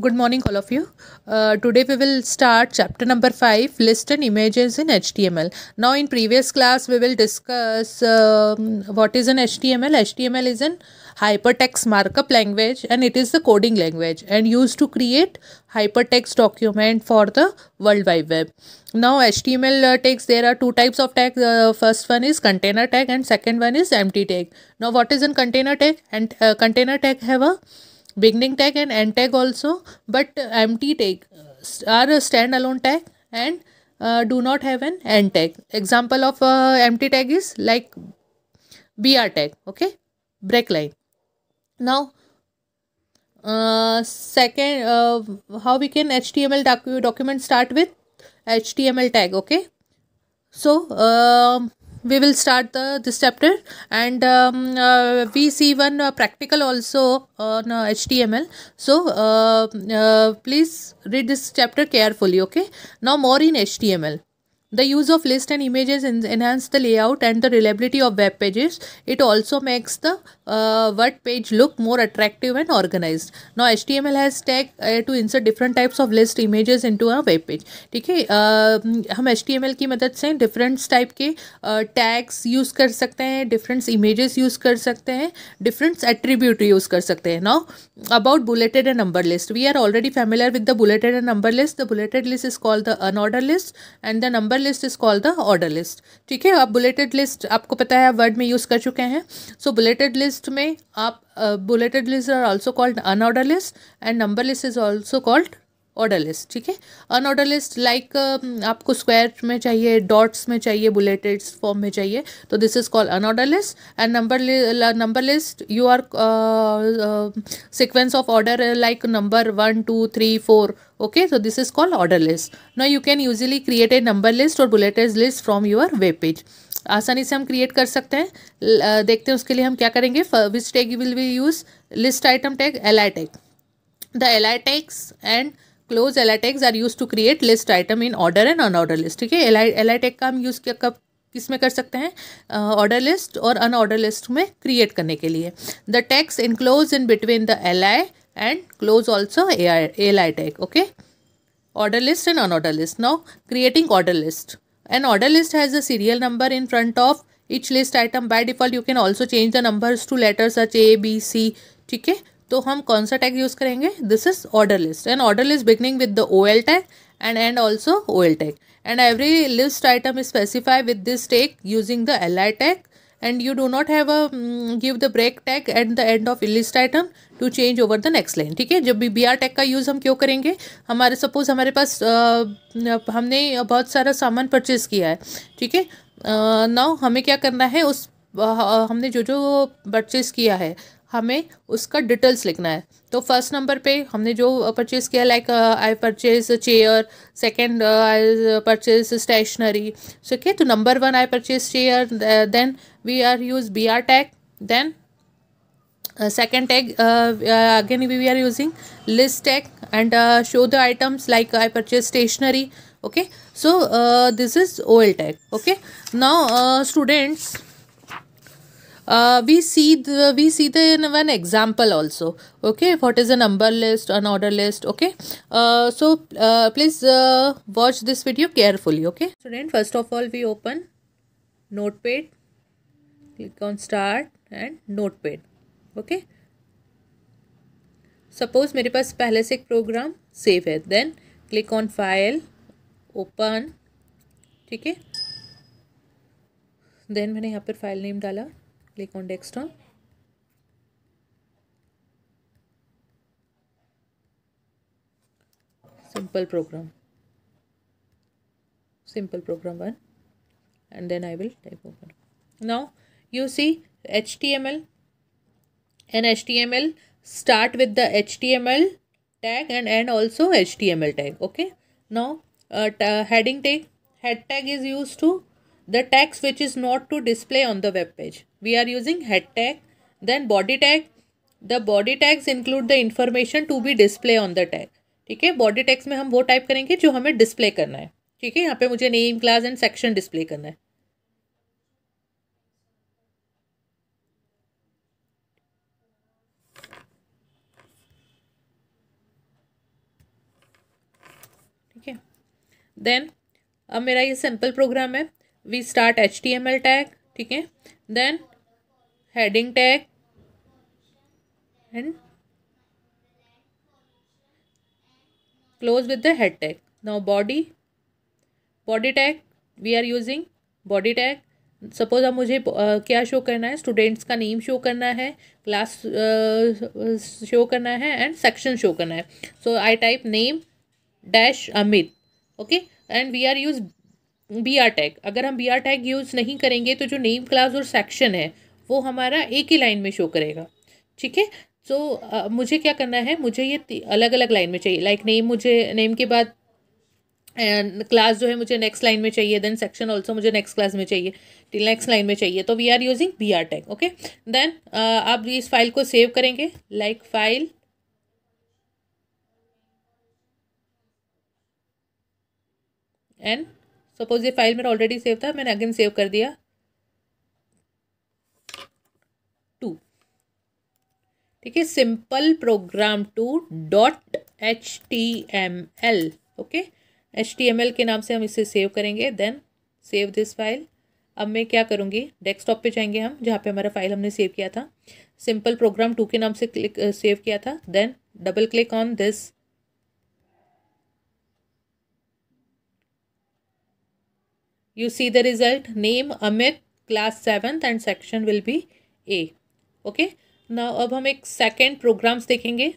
good morning all of you uh, today we will start chapter number 5 list and images in html now in previous class we will discuss um, what is an html html is an hypertext markup language and it is the coding language and used to create hypertext document for the world wide web now html uh, tags there are two types of tag uh, first one is container tag and second one is empty tag now what is an container tag and uh, container tag have a beginning tag and end tag also but empty tag uh, are a standalone tag and uh, do not have an end tag example of uh, empty tag is like br tag okay break line now uh, second uh, how we can html document start with html tag okay so um, we will start the this chapter and um, uh, we see one uh, practical also on uh, html so uh, uh, please read this chapter carefully okay now more in html the use of lists and images enhance the layout and the reliability of web pages. It also makes the uh, web page look more attractive and organized. Now HTML has tag uh, to insert different types of list images into a web page. Okay, है uh, हम HTML की मदद से different type के uh, tags use कर सकते हैं different images use कर सकते हैं different attribute use कर सकते Now about bulleted and number list. We are already familiar with the bulleted and number list. The bulleted list is called the unordered list and the number list is called the order list ठीक है आप bulleted list आपको पता है आप word में use कर चुके हैं सो बुलेटेड लिस्ट में आप bulleted list are also called unorder list and number list is also called order list ठीक है unorder list like um, आपको स्क्वायर में चाहिए डॉट्स में चाहिए बुलेटेड फॉर्म में चाहिए तो this is called unorder list and number number list you are sequence of order like number one two three four okay so this is called order list no you can usually create a number list और bulleted list from your web page आसानी से हम create कर सकते हैं uh, देखते हैं उसके लिए हम क्या करेंगे which tag will be use list item tag L I tag the L I tags and close एलाटेक्स are use to create list item in order and unorder list ठीक है एलाटेक का हम यूज़ कब किस में कर सकते हैं ऑर्डर लिस्ट और अनऑर्डर लिस्ट में क्रिएट करने के लिए the tags enclose in between the L I and close also L I tag okay order list and unorder list now creating order list and order list has a serial number in front of each list item by default you can also change the numbers to letters अच A B C ठीक है तो हम कौन सा tag use करेंगे this is order list and order list beginning with the O L tag and also O L tag and every list item is specify with this tag using the L I tag and you not not have a give the break tag at the end of list item to change over the next line ठीक है जब भी B R tag का use हम क्यों करेंगे हमारे suppose हमारे पास uh, हमने बहुत सारा सामान परचेज किया है ठीक है नाउ हमें क्या करना है उस हमने जो जो परचेज किया है हमें उसका डिटेल्स लिखना है तो फर्स्ट नंबर पे हमने जो परचेज़ किया like I purchase chair second I purchase stationery so okay तो number one I purchase chair then we are use B R tag then second tag again we are using list tag and show the items like I purchase stationery okay so this is old tag okay now students Uh, we see the, we see the in one example also okay what is a number list an order list okay uh, so uh, please uh, watch this video carefully okay student first of all we open notepad click on start and notepad okay suppose मेरे पास पहले से एक program save है then click on file open ठीक है then मैंने यहाँ पर फाइल नेम डाला click on desktop simple program simple program one and then I will type open now you see HTML and HTML start with the HTML tag and end also HTML tag okay now uh, heading tag head tag is used to the text which is not to display on the web page we are using head tag then body tag the body tags include the information to be display on the tag ठीक है body takes में हम वो type करेंगे जो हमें display करना है ठीक है यहाँ पे मुझे name class and section display करना है ठीक है देन अब मेरा ये सिंपल प्रोग्राम है we start H T M L tag ठीक है then heading tag and close with the head tag now body body tag we are using body tag suppose अब मुझे क्या शो करना है स्टूडेंट्स का नेम शो करना है क्लास शो करना है एंड सेक्शन शो करना है so I type name dash Amit okay and we are use B R tag अगर हम बी आर टैग यूज़ नहीं करेंगे तो जो नेम क्लास और सेक्शन है वो हमारा एक ही लाइन में शो करेगा ठीक है सो so, uh, मुझे क्या करना है मुझे ये अलग अलग लाइन में चाहिए लाइक नेम मुझे नेम के बाद क्लास जो है मुझे नेक्स्ट लाइन में चाहिए देन सेक्शन ऑल्सो मुझे नेक्स्ट क्लास में चाहिए नेक्स्ट लाइन में चाहिए तो we are using B R tag okay then आप इस फाइल को सेव करेंगे लाइक फाइल एंड सपोज ये फाइल मेरा ऑलरेडी सेव था मैंने अगेन सेव कर दिया टू ठीक है simple program two dot H T M L okay H T M L के नाम से हम इसे सेव करेंगे देन सेव दिस फाइल अब मैं क्या करूँगी डेस्कटॉप पे जाएंगे हम जहाँ पे हमारा फाइल हमने सेव किया था सिंपल प्रोग्राम टू के नाम से क्लिक सेव किया था then double click on this you see the result name amit class 7th and section will be a okay now अब हम एक second programs देखेंगे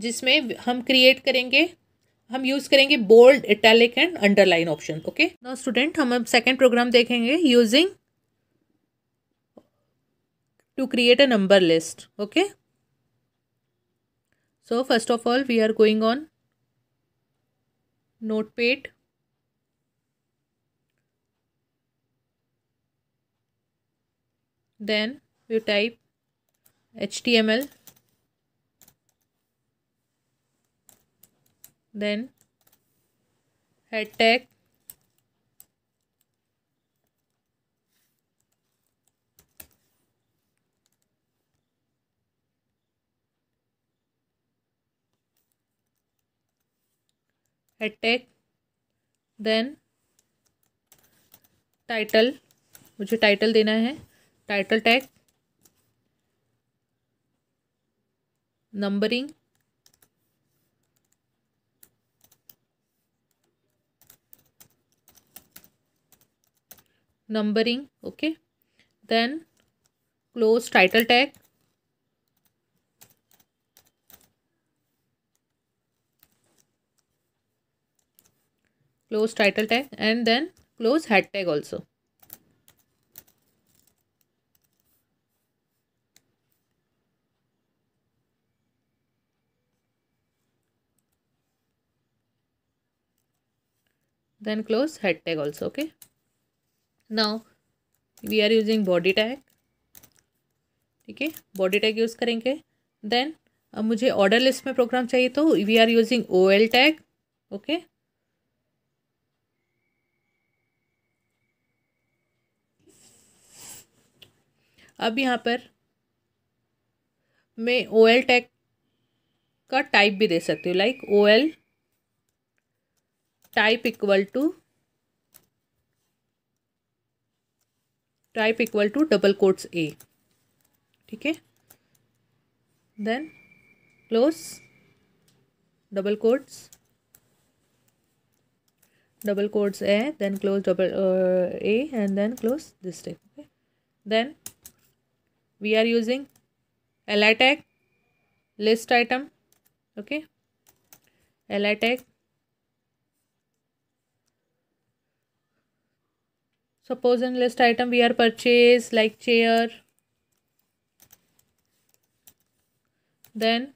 जिसमें हम create करेंगे हम यूज़ करेंगे bold italic and underline option okay now student हम अब सेकेंड प्रोग्राम देखेंगे using to create a number list okay so first of all we are going on notepad then you type html then head tag head tag then title मुझे title देना है title tag numbering numbering okay then close title tag close title tag and then close head tag also then close head tag also okay now we are using body tag ठीक है body tag use करेंगे then अब मुझे order list में program चाहिए तो we are using O L tag okay अब यहाँ पर मैं ओ एल टैग का टाइप भी दे सकती हूँ like O L type equal to type equal to double quotes A ठीक है then close double quotes double quotes a then close double uh, a and then close this tag okay then we are using li tag list item okay li tag suppose in list item we are purchase like chair then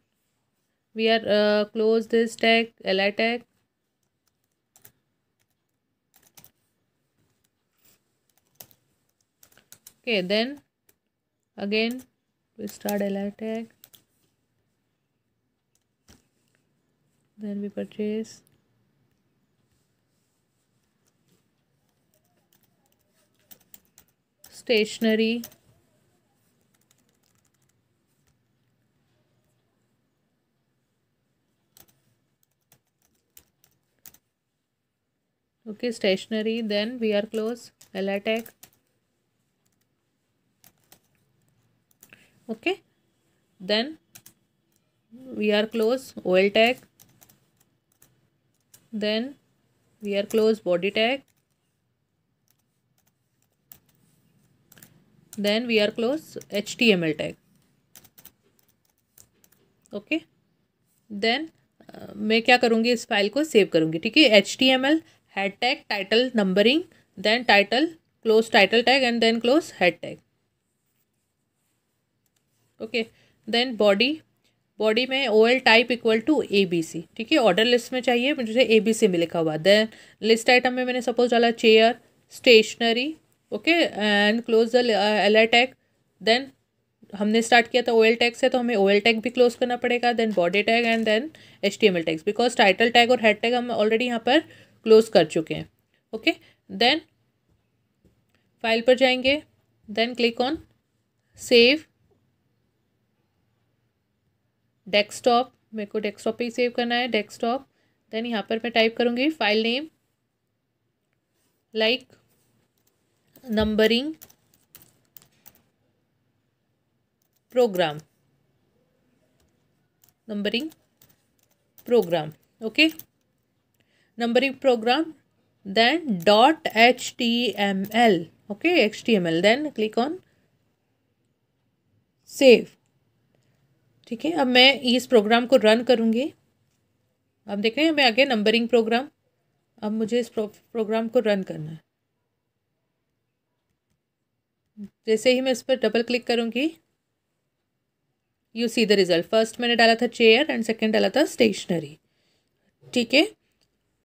we are uh, close this tag li tag okay then again we start li tag then we purchase stationery okay stationary then we are close latech okay then we are close oil tag then we are close body tag then we are close html tag okay then uh, मैं क्या करूँगी इस file को save करूँगी ठीक है H T M L head tag title numbering then title close title tag and then close head tag okay then body body में O L type equal to A B C ठीक है order list में चाहिए मुझे ए B सी में लिखा हुआ then list item में मैंने सपोज डाला chair stationery okay and close the L tag then हमने स्टार्ट किया था ओ एल टैग से तो हमें ओ एल टैग भी क्लोज करना पड़ेगा then body tag and then H T M L tags because title tag और हेड टैग हम ऑलरेडी यहाँ पर क्लोज कर चुके हैं ओके देन फाइल पर जाएंगे then click on save desktop मेरे को डेस्कटॉप पे ही सेव करना है डेस्कटॉप देन यहाँ पर मैं टाइप करूँगी file name like numbering program numbering program okay numbering program then dot html okay html then click on save ठीक है अब मैं इस प्रोग्राम को रन करूँगी अब देख रहे हैं मैं आगे नंबरिंग प्रोग्राम अब मुझे इस प्रो, प्रोग्राम को रन करना है जैसे तो ही मैं इस पर डबल क्लिक करूँगी you see the result first मैंने डाला था चेयर एंड सेकेंड डाला था स्टेशनरी ठीक है